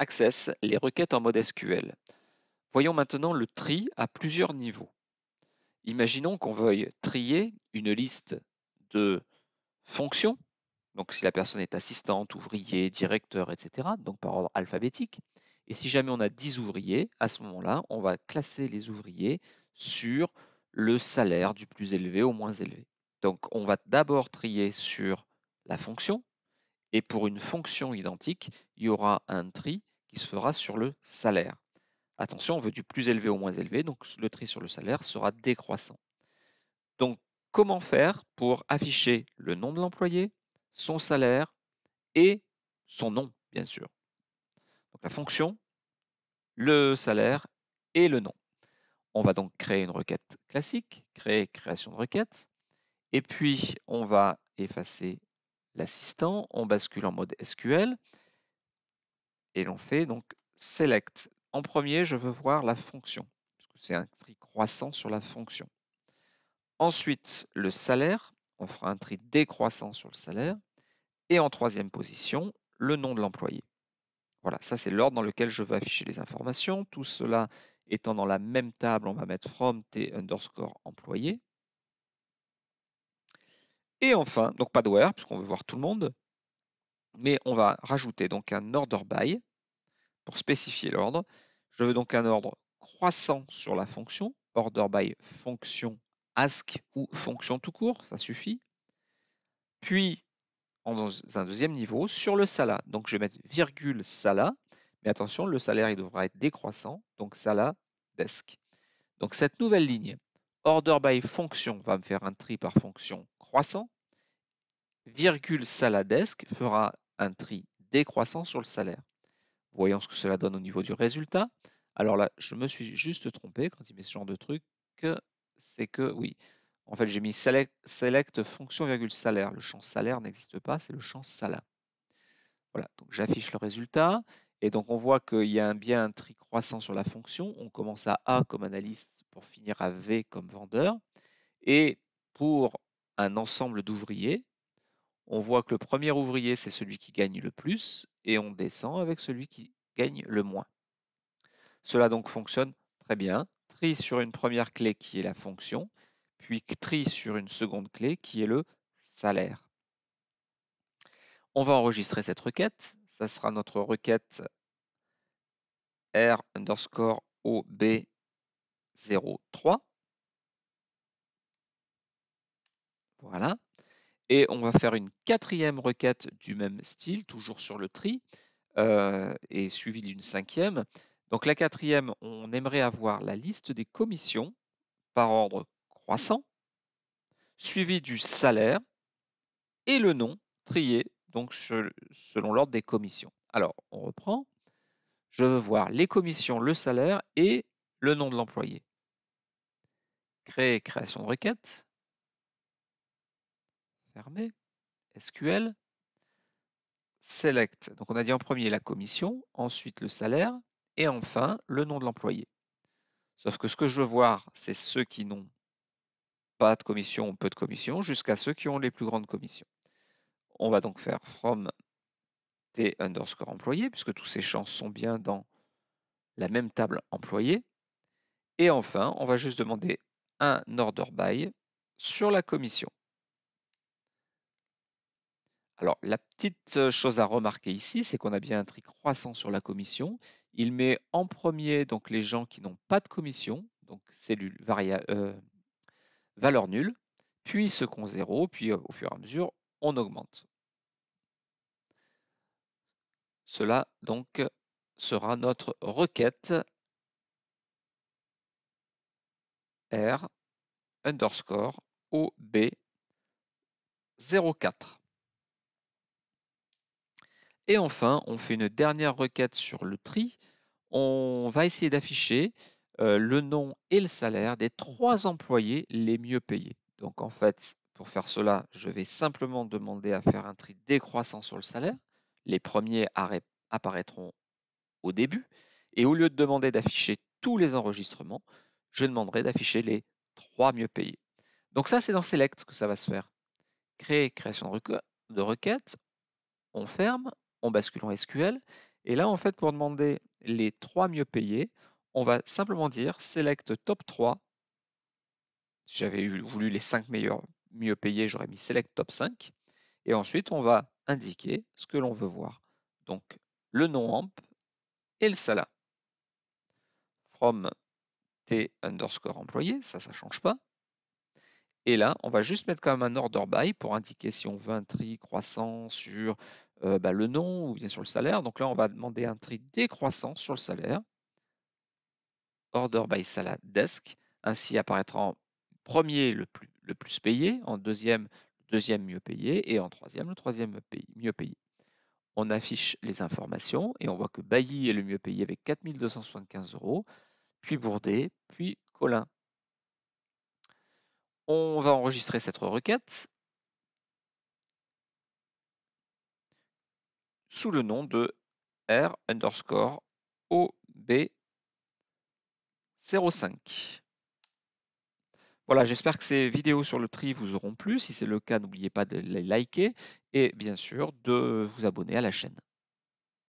Access les requêtes en mode SQL. Voyons maintenant le tri à plusieurs niveaux. Imaginons qu'on veuille trier une liste de fonctions, donc si la personne est assistante, ouvrier, directeur, etc., donc par ordre alphabétique. Et si jamais on a 10 ouvriers, à ce moment-là, on va classer les ouvriers sur le salaire du plus élevé au moins élevé. Donc on va d'abord trier sur la fonction, et pour une fonction identique, il y aura un tri qui se fera sur le salaire. Attention, on veut du plus élevé au moins élevé, donc le tri sur le salaire sera décroissant. Donc, comment faire pour afficher le nom de l'employé, son salaire et son nom, bien sûr. Donc, la fonction, le salaire et le nom. On va donc créer une requête classique, créer création de requête, et puis on va effacer l'assistant, on bascule en mode SQL, et l'on fait donc select. En premier, je veux voir la fonction, puisque c'est un tri croissant sur la fonction. Ensuite, le salaire, on fera un tri décroissant sur le salaire. Et en troisième position, le nom de l'employé. Voilà, ça c'est l'ordre dans lequel je veux afficher les informations. Tout cela étant dans la même table, on va mettre from t underscore employé. Et enfin, donc pas de where, puisqu'on veut voir tout le monde, mais on va rajouter donc un order by pour spécifier l'ordre. Je veux donc un ordre croissant sur la fonction, order by fonction ask ou fonction tout court, ça suffit. Puis, dans un deuxième niveau, sur le salaire. Donc je vais mettre virgule salaire, mais attention, le salaire il devra être décroissant, donc salaire desk. Donc cette nouvelle ligne, order by fonction va me faire un tri par fonction croissant, virgule desk fera un tri décroissant sur le salaire voyons ce que cela donne au niveau du résultat. Alors là, je me suis juste trompé quand il met ce genre de truc. C'est que, oui, en fait, j'ai mis select, fonction virgule salaire. Le champ salaire n'existe pas, c'est le champ salaire. Voilà, donc j'affiche le résultat. Et donc on voit qu'il y a un, bien un tri croissant sur la fonction. On commence à A comme analyste pour finir à V comme vendeur. Et pour un ensemble d'ouvriers, on voit que le premier ouvrier, c'est celui qui gagne le plus et on descend avec celui qui gagne le moins. Cela donc fonctionne très bien. Tri sur une première clé qui est la fonction, puis tri sur une seconde clé qui est le salaire. On va enregistrer cette requête. Ça sera notre requête R underscore OB03. Voilà. Et on va faire une quatrième requête du même style, toujours sur le tri, euh, et suivie d'une cinquième. Donc la quatrième, on aimerait avoir la liste des commissions par ordre croissant, suivie du salaire et le nom trié donc selon l'ordre des commissions. Alors on reprend. Je veux voir les commissions, le salaire et le nom de l'employé. Créer création de requête fermé, SQL, select. Donc on a dit en premier la commission, ensuite le salaire et enfin le nom de l'employé. Sauf que ce que je veux voir, c'est ceux qui n'ont pas de commission ou peu de commission jusqu'à ceux qui ont les plus grandes commissions. On va donc faire from t underscore employé puisque tous ces champs sont bien dans la même table employé. Et enfin, on va juste demander un order by sur la commission. Alors, la petite chose à remarquer ici, c'est qu'on a bien un tri croissant sur la commission. Il met en premier donc les gens qui n'ont pas de commission, donc cellule euh, valeur nulle, puis ceux qui ont zéro, puis au fur et à mesure, on augmente. Cela donc sera notre requête R underscore OB04. Et enfin, on fait une dernière requête sur le tri. On va essayer d'afficher euh, le nom et le salaire des trois employés les mieux payés. Donc en fait, pour faire cela, je vais simplement demander à faire un tri décroissant sur le salaire. Les premiers apparaîtront au début. Et au lieu de demander d'afficher tous les enregistrements, je demanderai d'afficher les trois mieux payés. Donc ça, c'est dans Select que ça va se faire. Créer, création de requête, on ferme, on bascule en SQL. Et là, en fait, pour demander les trois mieux payés, on va simplement dire select top 3. Si j'avais voulu les 5 meilleurs mieux payés, j'aurais mis select top 5. Et ensuite, on va indiquer ce que l'on veut voir. Donc, le nom amp et le sala. From t underscore employé, ça, ça change pas. Et là, on va juste mettre quand même un order by pour indiquer si on veut un tri croissant sur euh, bah, le nom ou bien sur le salaire. Donc là, on va demander un tri décroissant sur le salaire. Order by salad desk. Ainsi apparaîtra en premier le plus, le plus payé, en deuxième le deuxième mieux payé et en troisième le troisième mieux payé. On affiche les informations et on voit que Bailly est le mieux payé avec 4275 euros, puis Bourdet, puis Colin. On va enregistrer cette requête sous le nom de R underscore OB05. Voilà, j'espère que ces vidéos sur le tri vous auront plu. Si c'est le cas, n'oubliez pas de les liker et bien sûr de vous abonner à la chaîne.